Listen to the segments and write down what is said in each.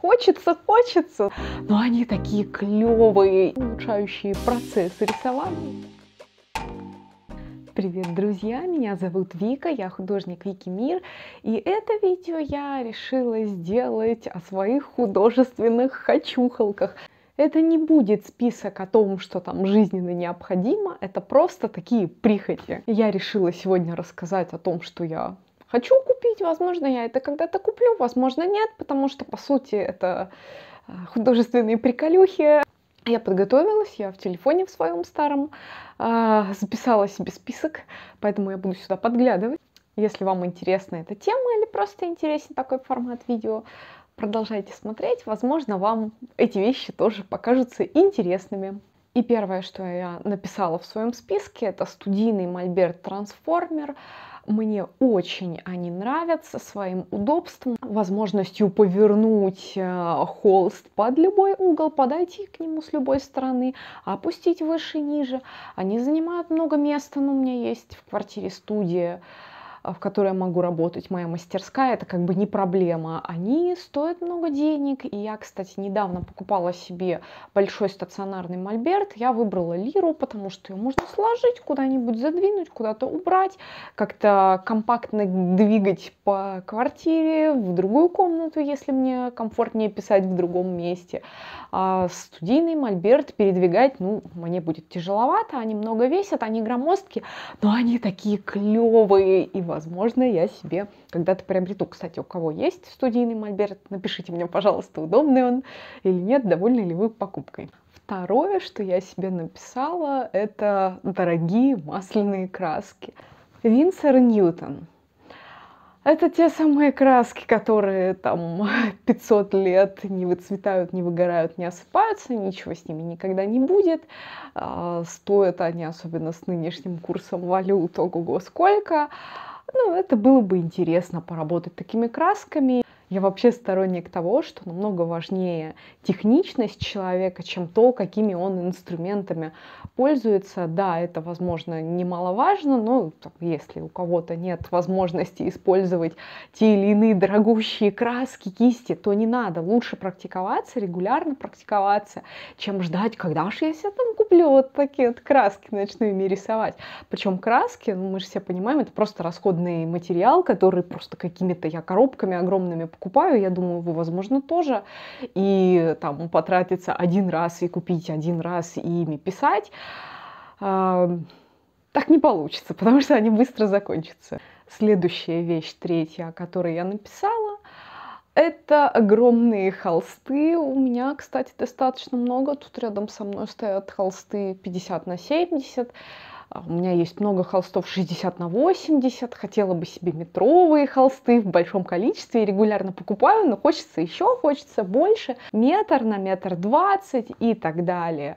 Хочется, хочется, но они такие клевые, улучшающие процесс рисования. Привет, друзья! Меня зовут Вика, я художник Вики Мир, и это видео я решила сделать о своих художественных хочухалках. Это не будет список о том, что там жизненно необходимо, это просто такие прихоти. Я решила сегодня рассказать о том, что я хочу купить, возможно, я это когда-то куплю, возможно, нет, потому что, по сути, это э, художественные приколюхи. Я подготовилась, я в телефоне в своем старом э, записала себе список, поэтому я буду сюда подглядывать. Если вам интересна эта тема или просто интересен такой формат видео, продолжайте смотреть. Возможно, вам эти вещи тоже покажутся интересными. И первое, что я написала в своем списке, это студийный мольберт трансформер. Мне очень они нравятся своим удобством, возможностью повернуть э, холст под любой угол, подойти к нему с любой стороны, опустить выше, ниже. Они занимают много места, но у меня есть в квартире студия в которой я могу работать, моя мастерская, это как бы не проблема. Они стоят много денег, и я, кстати, недавно покупала себе большой стационарный мольберт. Я выбрала лиру, потому что ее можно сложить, куда-нибудь задвинуть, куда-то убрать, как-то компактно двигать по квартире, в другую комнату, если мне комфортнее писать в другом месте. А студийный мольберт передвигать, ну, мне будет тяжеловато, они много весят, они громоздкие, но они такие клевые и возможно, я себе когда-то прям приду. Кстати, у кого есть студийный мольберт, напишите мне, пожалуйста, удобный он или нет, довольны ли вы покупкой. Второе, что я себе написала, это дорогие масляные краски. Винсер Ньютон. Это те самые краски, которые там 500 лет не выцветают, не выгорают, не осыпаются, ничего с ними никогда не будет. А, стоят они, особенно с нынешним курсом валют, ого-го сколько. Ну, это было бы интересно поработать такими красками. Я вообще сторонник того, что намного важнее техничность человека, чем то, какими он инструментами пользуется. Да, это, возможно, немаловажно, но если у кого-то нет возможности использовать те или иные дорогущие краски, кисти, то не надо. Лучше практиковаться, регулярно практиковаться, чем ждать, когда же я себе там куплю вот такие вот краски, начну ими рисовать. Причем краски, ну, мы же все понимаем, это просто расходный материал, который просто какими-то я коробками огромными покупаю покупаю, я думаю, вы, возможно, тоже. И там потратиться один раз и купить один раз и ими писать, э, так не получится, потому что они быстро закончатся. Следующая вещь, третья, о которой я написала, это огромные холсты. У меня, кстати, достаточно много. Тут рядом со мной стоят холсты 50 на 70. А у меня есть много холстов 60 на 80, хотела бы себе метровые холсты в большом количестве, регулярно покупаю, но хочется еще, хочется больше, метр на метр 20 и так далее.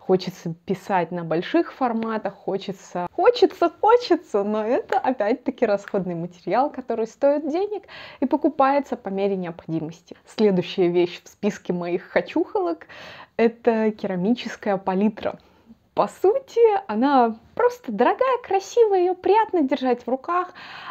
Хочется писать на больших форматах, хочется, хочется, хочется, но это опять-таки расходный материал, который стоит денег и покупается по мере необходимости. Следующая вещь в списке моих хочухолок – это керамическая палитра по сути, она просто дорогая, красивая, ее приятно держать в руках.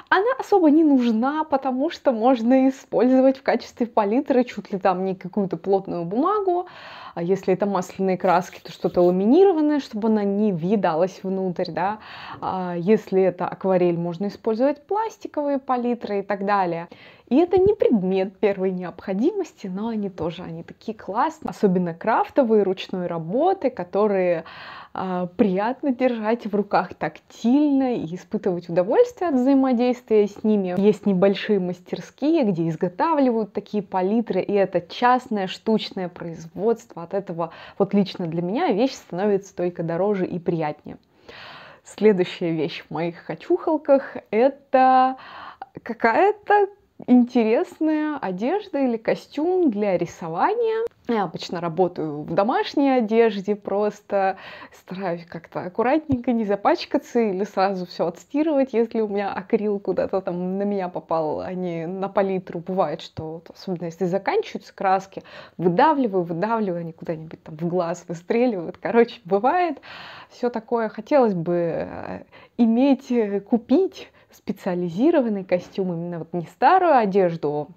Она особо не нужна, потому что можно использовать в качестве палитры чуть ли там не какую-то плотную бумагу, а если это масляные краски, то что-то ламинированное, чтобы она не видалась внутрь, да. А если это акварель, можно использовать пластиковые палитры и так далее. И это не предмет первой необходимости, но они тоже, они такие классные, особенно крафтовые ручной работы, которые э, приятно держать в в руках тактильно и испытывать удовольствие от взаимодействия с ними. Есть небольшие мастерские, где изготавливают такие палитры, и это частное штучное производство. От этого вот лично для меня вещь становится только дороже и приятнее. Следующая вещь в моих хочухалках – это какая-то интересная одежда или костюм для рисования. Я обычно работаю в домашней одежде, просто стараюсь как-то аккуратненько не запачкаться или сразу все отстирывать, если у меня акрил куда-то там на меня попал, а не на палитру. Бывает, что особенно если заканчиваются краски, выдавливаю, выдавливаю, они куда-нибудь там в глаз выстреливают. Короче, бывает все такое. Хотелось бы э, иметь, э, купить специализированный костюм, именно вот не старую одежду,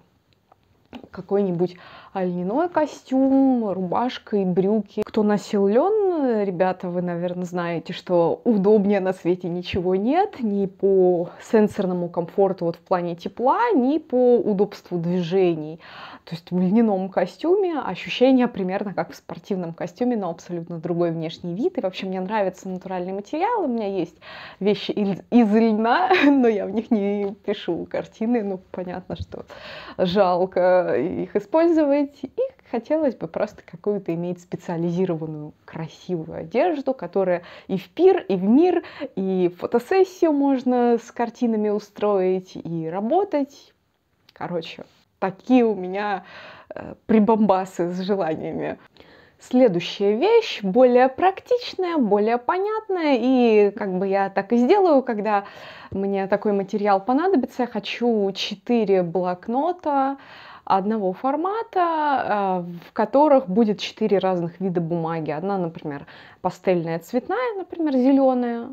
а какой-нибудь льняной костюм, рубашка и брюки. Кто носил лен, Э, ребята, вы, наверное, знаете, что удобнее на свете ничего нет, ни по сенсорному комфорту вот в плане тепла, ни по удобству движений. То есть в льняном костюме ощущение примерно как в спортивном костюме, но абсолютно другой внешний вид. И вообще мне нравятся натуральные материалы, у меня есть вещи из, из льна, но я в них не пишу картины, ну понятно, что жалко их использовать. И хотелось бы просто какую-то иметь специализированную красивую одежду, которая и в пир, и в мир, и фотосессию можно с картинами устроить, и работать. Короче, такие у меня э, прибамбасы с желаниями. Следующая вещь более практичная, более понятная, и как бы я так и сделаю, когда мне такой материал понадобится. Я хочу 4 блокнота, одного формата, а, в которых будет четыре разных вида бумаги. Одна, например, пастельная цветная, например, зеленая,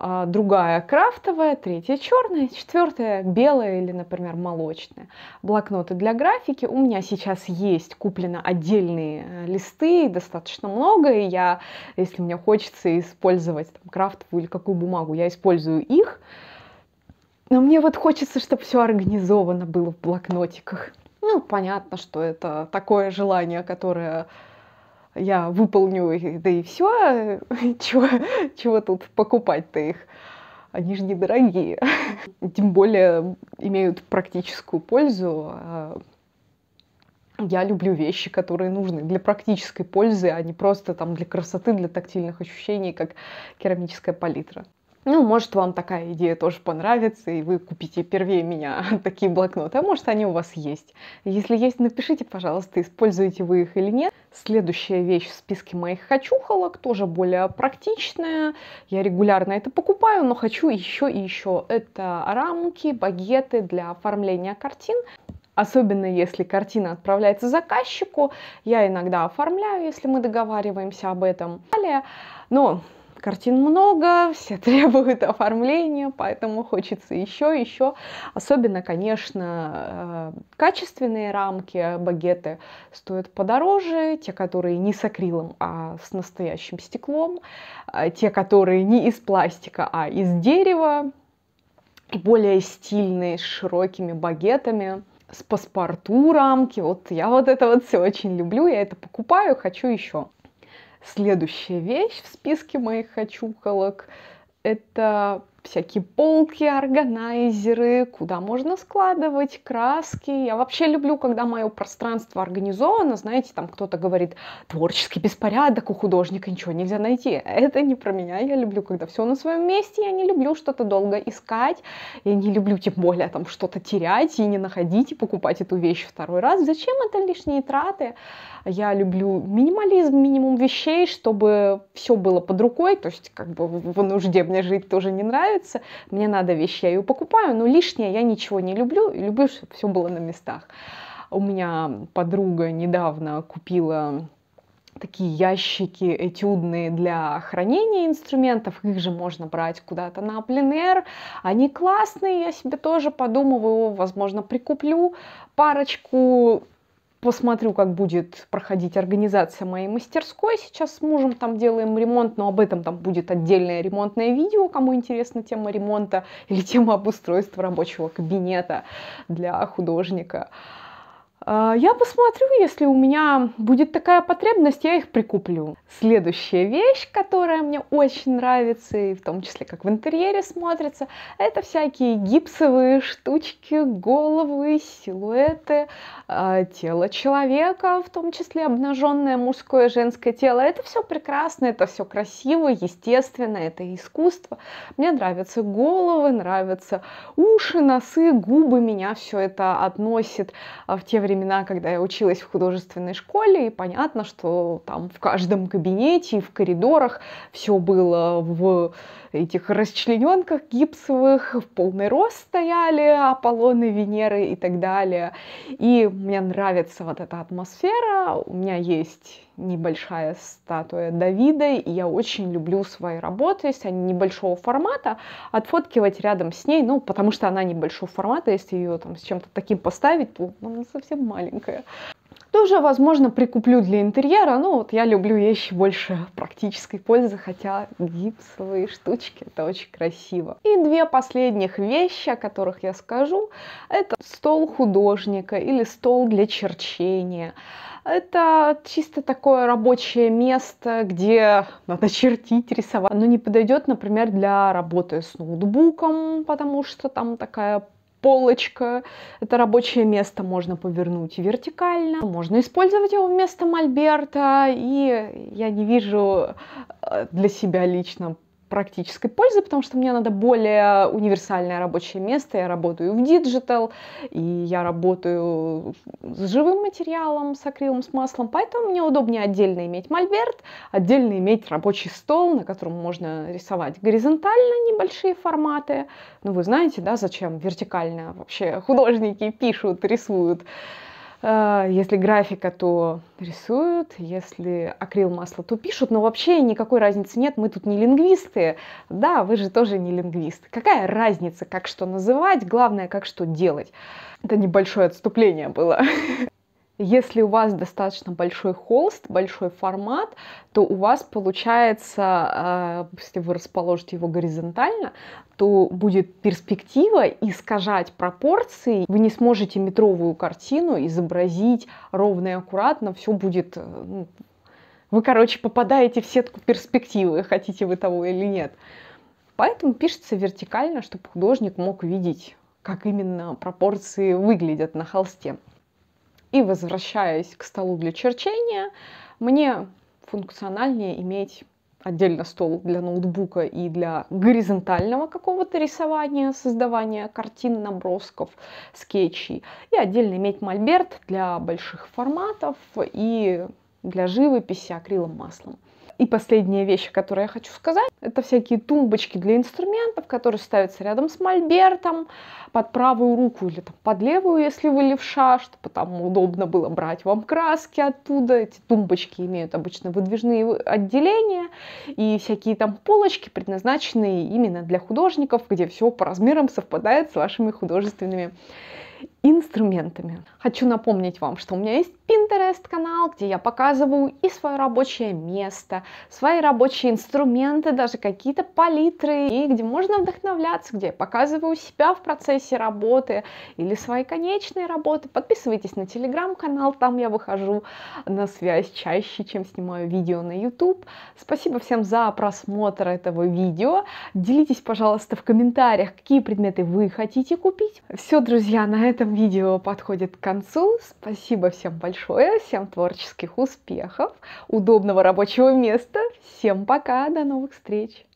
а, другая крафтовая, третья черная, четвертая белая или, например, молочная. Блокноты для графики. У меня сейчас есть куплены отдельные э, листы, достаточно много, и я, если мне хочется использовать там, крафтовую или какую бумагу, я использую их. Но мне вот хочется, чтобы все организовано было в блокнотиках. Ну, понятно, что это такое желание, которое я выполню, да и все, чего, чего тут покупать-то их? Они же недорогие. Тем более имеют практическую пользу. А я люблю вещи, которые нужны для практической пользы, а не просто там для красоты, для тактильных ощущений, как керамическая палитра. Ну, может, вам такая идея тоже понравится, и вы купите первее меня такие блокноты, а может, они у вас есть. Если есть, напишите, пожалуйста, используете вы их или нет. Следующая вещь в списке моих хочухолок, тоже более практичная. Я регулярно это покупаю, но хочу еще и еще. Это рамки, багеты для оформления картин. Особенно если картина отправляется заказчику, я иногда оформляю, если мы договариваемся об этом. Далее, но картин много, все требуют оформления, поэтому хочется еще, еще. Особенно, конечно, э, качественные рамки, багеты стоят подороже, те, которые не с акрилом, а с настоящим стеклом, э, те, которые не из пластика, а из дерева, и более стильные, с широкими багетами с паспорту рамки. Вот я вот это вот все очень люблю, я это покупаю, хочу еще. Следующая вещь в списке моих хочухолок – это всякие полки, органайзеры, куда можно складывать краски. Я вообще люблю, когда мое пространство организовано. Знаете, там кто-то говорит, творческий беспорядок, у художника ничего нельзя найти. Это не про меня. Я люблю, когда все на своем месте. Я не люблю что-то долго искать. Я не люблю, тем более, там что-то терять и не находить, и покупать эту вещь второй раз. Зачем это лишние траты? Я люблю минимализм, минимум вещей, чтобы все было под рукой. То есть, как бы в нужде мне жить тоже не нравится нравится, мне надо вещь, я ее покупаю, но лишнее я ничего не люблю, и люблю, чтобы все было на местах. У меня подруга недавно купила такие ящики этюдные для хранения инструментов, их же можно брать куда-то на пленэр, они классные, я себе тоже подумываю, возможно, прикуплю парочку, посмотрю, как будет проходить организация моей мастерской. Сейчас с мужем там делаем ремонт, но об этом там будет отдельное ремонтное видео, кому интересна тема ремонта или тема обустройства рабочего кабинета для художника. А, я посмотрю, если у меня будет такая потребность, я их прикуплю. Следующая вещь, которая мне очень нравится, и в том числе как в интерьере смотрится, это всякие гипсовые штучки, головы, силуэты, а, тело человека, в том числе обнаженное мужское и женское тело. Это все прекрасно, это все красиво, естественно, это искусство. Мне нравятся головы, нравятся уши, носы, губы, меня все это относит а, в те времена времена, когда я училась в художественной школе, и понятно, что там в каждом кабинете и в коридорах все было в этих расчлененках гипсовых, в полный рост стояли Аполлоны, Венеры и так далее. И мне нравится вот эта атмосфера, у меня есть небольшая статуя Давида, и я очень люблю свои работы, если они небольшого формата, отфоткивать рядом с ней, ну, потому что она небольшого формата, если ее там с чем-то таким поставить, то она совсем маленькая. Тоже, возможно, прикуплю для интерьера. Ну, вот я люблю вещи больше практической пользы, хотя гипсовые штучки, это очень красиво. И две последних вещи, о которых я скажу, это стол художника или стол для черчения. Это чисто такое рабочее место, где надо чертить, рисовать. Но не подойдет, например, для работы с ноутбуком, потому что там такая полочка, это рабочее место можно повернуть вертикально, можно использовать его вместо мольберта, и я не вижу э, для себя лично практической пользы, потому что мне надо более универсальное рабочее место. Я работаю в диджитал, и я работаю с живым материалом, с акрилом, с маслом, поэтому мне удобнее отдельно иметь мольберт, отдельно иметь рабочий стол, на котором можно рисовать горизонтально небольшие форматы. Ну, вы знаете, да, зачем вертикально вообще художники пишут, рисуют. Э, если графика, то рисуют, если акрил масло, то пишут, но вообще никакой разницы нет, мы тут не лингвисты, да, вы же тоже не лингвисты. Какая разница, как что называть, главное, как что делать. Это небольшое отступление было. Если у вас достаточно большой холст, большой формат, то у вас получается, э, если вы расположите его горизонтально, то будет перспектива искажать пропорции. Вы не сможете метровую картину изобразить ровно и аккуратно, все будет э, ну, вы, короче, попадаете в сетку перспективы, хотите вы того или нет. Поэтому пишется вертикально, чтобы художник мог видеть, как именно пропорции выглядят на холсте. И возвращаясь к столу для черчения, мне функциональнее иметь отдельно стол для ноутбука и для горизонтального какого-то рисования, создавания картин, набросков, скетчей. И отдельно иметь мольберт для больших форматов и для живописи акрилом маслом. И последняя вещь, которую я хочу сказать, это всякие тумбочки для инструментов, которые ставятся рядом с мольбертом, под правую руку или там, под левую, если вы левша, чтобы там удобно было брать вам краски оттуда. Эти тумбочки имеют обычно выдвижные отделения и всякие там полочки, предназначенные именно для художников, где все по размерам совпадает с вашими художественными инструментами. Хочу напомнить вам, что у меня есть Pinterest канал, где я показываю и свое рабочее место, свои рабочие инструменты, даже какие-то палитры, и где можно вдохновляться, где я показываю себя в процессе работы или свои конечные работы. Подписывайтесь на телеграм-канал, там я выхожу на связь чаще, чем снимаю видео на YouTube. Спасибо всем за просмотр этого видео. Делитесь, пожалуйста, в комментариях, какие предметы вы хотите купить. Все, друзья, на этом этом видео подходит к концу. Спасибо всем большое, всем творческих успехов, удобного рабочего места. Всем пока, до новых встреч!